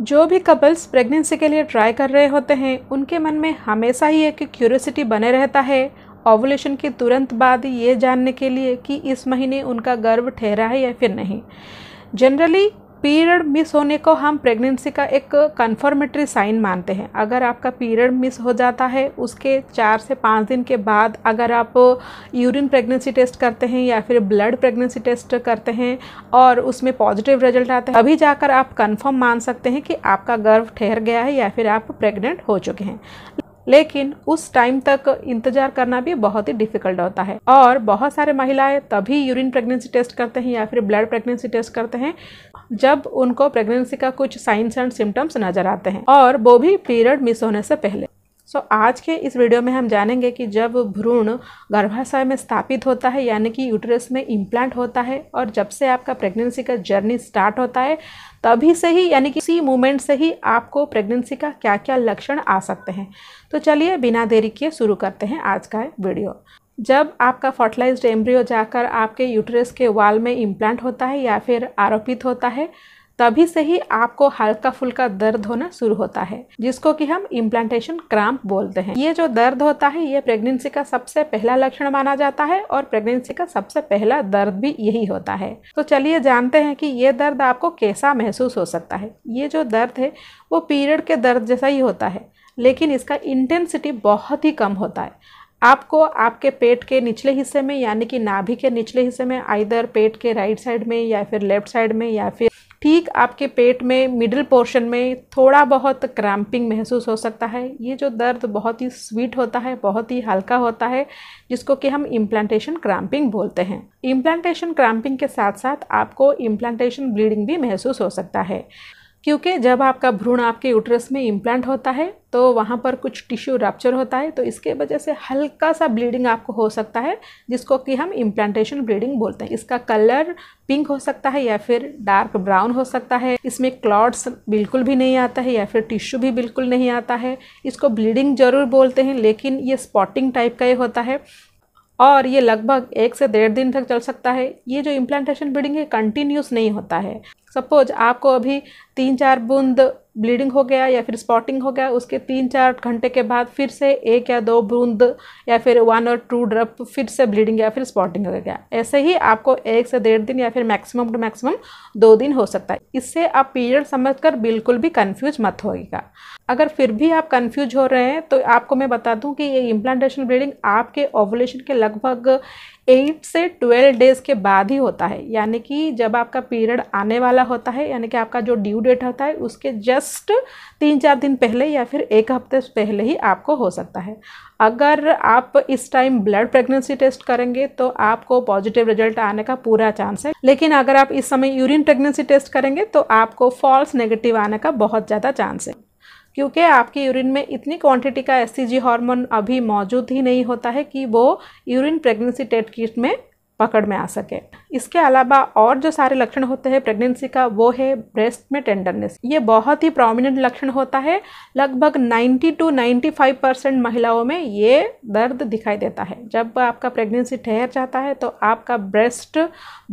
जो भी couples pregnancy के लिए ट्राई कर रहे होते हैं उनके मन में हमेशा ही एक क्यूरियोसिटी बने रहता है ओवुलेशन के तुरंत बाद ये जानने के लिए कि इस महीने उनका गर्भ ठहरा है या फिर नहीं जनरली पीरियड मिस होने को हम प्रेगनेंसी का एक कन्फर्मेटरी साइन मानते हैं अगर आपका पीरियड मिस हो जाता है उसके चार से पाँच दिन के बाद अगर आप यूरिन प्रेगनेंसी टेस्ट करते हैं या फिर ब्लड प्रेगनेंसी टेस्ट करते हैं और उसमें पॉजिटिव रिजल्ट आते हैं अभी जाकर आप कन्फर्म मान सकते हैं कि आपका गर्भ ठहर गया है या फिर आप प्रेगनेंट हो चुके हैं लेकिन उस टाइम तक इंतजार करना भी बहुत ही डिफिकल्ट होता है और बहुत सारे महिलाएं तभी यूरिन प्रेगनेंसी टेस्ट करते हैं या फिर ब्लड प्रेगनेंसी टेस्ट करते हैं जब उनको प्रेगनेंसी का कुछ साइंस एंड सिम्टम्स नजर आते हैं और वो भी पीरियड मिस होने से पहले सो so, आज के इस वीडियो में हम जानेंगे कि जब भ्रूण गर्भाशय में स्थापित होता है यानी कि यूटरस में इम्प्लांट होता है और जब से आपका प्रेगनेंसी का जर्नी स्टार्ट होता है तभी से ही यानी कि इसी मोमेंट से ही आपको प्रेगनेंसी का क्या क्या लक्षण आ सकते हैं तो चलिए बिना देरी किए शुरू करते हैं आज का वीडियो जब आपका फर्टिलाइज्ड एम्ब्रियो जाकर आपके यूटरस के वाल में इम्प्लांट होता है या फिर आरोपित होता है तभी से ही आपको हल्का फुल्का दर्द होना शुरू होता है जिसको कि हम इम्प्लांटेशन क्रैम्प बोलते हैं ये जो दर्द होता है ये प्रेगनेंसी का सबसे पहला लक्षण माना जाता है और प्रेगनेंसी का सबसे पहला दर्द भी यही होता है तो चलिए जानते हैं कि ये दर्द आपको कैसा महसूस हो सकता है ये जो दर्द है वो पीरियड के दर्द जैसा ही होता है लेकिन इसका इंटेंसिटी बहुत ही कम होता है आपको आपके पेट के निचले हिस्से में यानी कि नाभि के निचले हिस्से में आइधर पेट के राइट साइड में या फिर लेफ्ट साइड में या फिर ठीक आपके पेट में मिडिल पोर्शन में थोड़ा बहुत क्रैम्पिंग महसूस हो सकता है ये जो दर्द बहुत ही स्वीट होता है बहुत ही हल्का होता है जिसको कि हम इम्प्लांटेशन क्रैम्पिंग बोलते हैं इम्प्लांटेशन क्रैम्पिंग के साथ साथ आपको इम्प्लांटेशन ब्लीडिंग भी महसूस हो सकता है क्योंकि जब आपका भ्रूण आपके यूट्रस में इम्प्लांट होता है तो वहाँ पर कुछ टिश्यू रैप्चर होता है तो इसके वजह से हल्का सा ब्लीडिंग आपको हो सकता है जिसको कि हम इम्प्लांटेशन ब्लीडिंग बोलते हैं इसका कलर पिंक हो सकता है या फिर डार्क ब्राउन हो सकता है इसमें क्लॉट्स बिल्कुल भी नहीं आता है या फिर टिश्यू भी बिल्कुल नहीं आता है इसको ब्लीडिंग जरूर बोलते हैं लेकिन ये स्पॉटिंग टाइप का ही होता है और ये लगभग एक से डेढ़ दिन तक चल सकता है ये जो इम्प्लांटेशन ब्लीडिंग है कंटिन्यूस नहीं होता है सपोज आपको अभी तीन चार बूंद ब्लीडिंग हो गया या फिर स्पॉटिंग हो गया उसके तीन चार घंटे के बाद फिर से एक या दो बूंद या फिर वन और टू ड्रप फिर से ब्लीडिंग या फिर स्पॉटिंग हो गया ऐसे ही आपको एक से डेढ़ दिन या फिर मैक्सिमम टू मैक्सिमम दो दिन हो सकता है इससे आप पीरियड समझकर बिल्कुल भी कंफ्यूज मत होगा अगर फिर भी आप कन्फ्यूज हो रहे हैं तो आपको मैं बता दूँ कि ये इम्प्लांटेशन ब्लीडिंग आपके ओवलेशन के लगभग एट से ट्वेल्व डेज़ के बाद ही होता है यानी कि जब आपका पीरियड आने वाला होता है यानी कि आपका जो ड्यू डेट होता है उसके जस्ट तीन चार दिन पहले या फिर एक हफ्ते पहले ही आपको हो सकता है अगर आप इस टाइम ब्लड प्रेगनेंसी टेस्ट करेंगे तो आपको पॉजिटिव रिजल्ट आने का पूरा चांस है लेकिन अगर आप इस समय यूरिन प्रेगनेंसी टेस्ट करेंगे तो आपको फॉल्स नेगेटिव आने का बहुत ज़्यादा चांस है क्योंकि आपकी यूरिन में इतनी क्वांटिटी का एस हार्मोन अभी मौजूद ही नहीं होता है कि वो यूरिन प्रेगनेंसी टेट किट में पकड़ में आ सके इसके अलावा और जो सारे लक्षण होते हैं प्रेगनेंसी का वो है ब्रेस्ट में टेंडरनेस ये बहुत ही प्रोमिनेंट लक्षण होता है लगभग 90 टू 95 परसेंट महिलाओं में ये दर्द दिखाई देता है जब आपका प्रेगनेंसी ठहर जाता है तो आपका ब्रेस्ट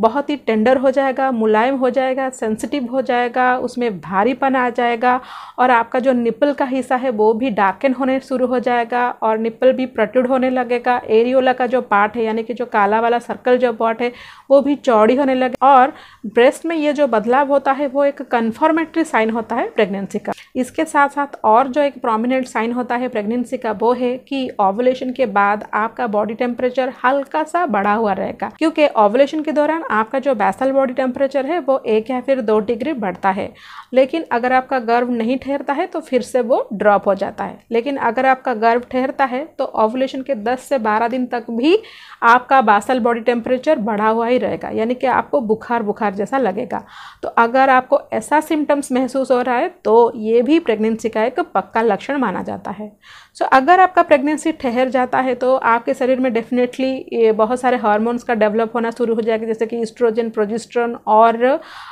बहुत ही टेंडर हो जाएगा मुलायम हो जाएगा सेंसिटिव हो जाएगा उसमें भारीपन आ जाएगा और आपका जो निपल का हिस्सा है वो भी डार्कन होने शुरू हो जाएगा और निपल भी प्रट्यूड होने लगेगा एरियोला का जो पार्ट है यानी कि जो काला वाला सर्कल जो बॉट है वो भी चौड़ी होने लगे और ब्रेस्ट में ये जो बदलाव होता है वो एक कन्फर्मेटरी साइन होता है प्रेगनेंसी का इसके साथ साथ और जो एक प्रोमिनेंट साइन होता है प्रेगनेंसी का वो है कि ऑवलेशन के बाद आपका बॉडी टेम्परेचर हल्का सा बढ़ा हुआ रहेगा क्योंकि ऑवलेशन के दौरान आपका जो बैसल बॉडी टेम्परेचर है वो एक या फिर दो डिग्री बढ़ता है लेकिन अगर आपका गर्व नहीं ठहरता है तो फिर से वो ड्रॉप हो जाता है लेकिन अगर आपका गर्व ठहरता है तो ऑवलेशन के 10 से 12 दिन तक भी आपका बासल बॉडी टेम्परेचर टेम्परेचर बढ़ा हुआ ही रहेगा यानी कि आपको बुखार बुखार जैसा लगेगा तो अगर आपको ऐसा सिम्टम्स महसूस हो रहा है तो ये भी प्रेगनेंसी का एक पक्का लक्षण माना जाता है सो so, अगर आपका प्रेगनेंसी ठहर जाता है तो आपके शरीर में डेफिनेटली बहुत सारे हार्मोन्स का डेवलप होना शुरू हो जाएगा जैसे कि ईस्ट्रोजन प्रोजिस्ट्रन और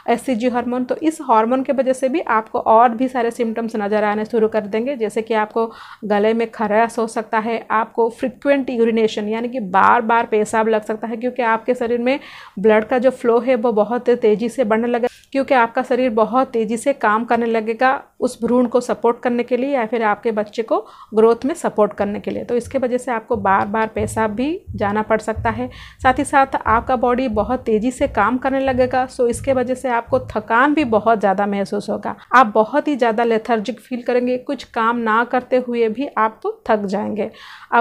एस सी हार्मोन तो इस हार्मोन के वजह से भी आपको और भी सारे सिम्टम्स नज़र आने शुरू कर देंगे जैसे कि आपको गले में खराश हो सकता है आपको फ्रिक्वेंट यूरिनेशन यानी कि बार बार पेशाब लग सकता है क्योंकि आपके शरीर में ब्लड का जो फ्लो है वो बहुत तेज़ी से बढ़ने लगेगा क्योंकि आपका शरीर बहुत तेज़ी से काम करने लगेगा उस भ्रूण को सपोर्ट करने के लिए या फिर आपके बच्चे को ग्रोथ ग्रोथ में सपोर्ट करने के लिए तो इसके वजह से आपको बार बार पेशाब भी जाना पड़ सकता है साथ ही साथ आपका बॉडी बहुत तेज़ी से काम करने लगेगा सो इसके वजह से आपको थकान भी बहुत ज़्यादा महसूस होगा आप बहुत ही ज़्यादा लेथर्जिक फील करेंगे कुछ काम ना करते हुए भी आप तो थक जाएंगे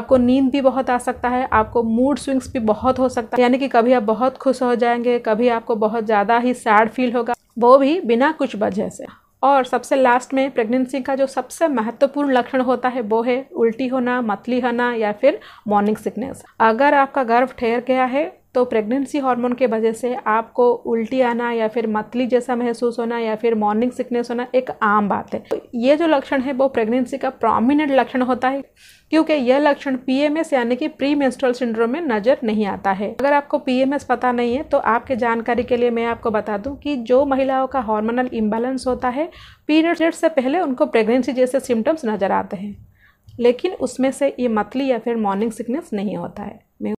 आपको नींद भी बहुत आ सकता है आपको मूड स्विंग्स भी बहुत हो सकता है यानी कि कभी आप बहुत खुश हो जाएंगे कभी आपको बहुत ज़्यादा ही सैड फील होगा वो भी बिना कुछ वजह से और सबसे लास्ट में प्रेगनेंसी का जो सबसे महत्वपूर्ण लक्षण होता है वो है उल्टी होना मतली होना या फिर मॉर्निंग सिकनेस अगर आपका गर्भ ठहर गया है तो प्रेगनेंसी हार्मोन के वजह से आपको उल्टी आना या फिर मतली जैसा महसूस होना या फिर मॉर्निंग सिकनेस होना एक आम बात है तो ये जो लक्षण है वो प्रेगनेंसी का प्रोमिनेंट लक्षण होता है क्योंकि यह लक्षण पीएमएस यानी कि प्री मेस्ट्रल सिंड्रोम में नज़र नहीं आता है अगर आपको पीएमएस पता नहीं है तो आपके जानकारी के लिए मैं आपको बता दूं कि जो महिलाओं का हार्मोनल इम्बैलेंस होता है पीरियड से पहले उनको प्रेगनेंसी जैसे सिम्टम्स नज़र आते हैं लेकिन उसमें से ये मतली या फिर मॉर्निंग सिकनेस नहीं होता है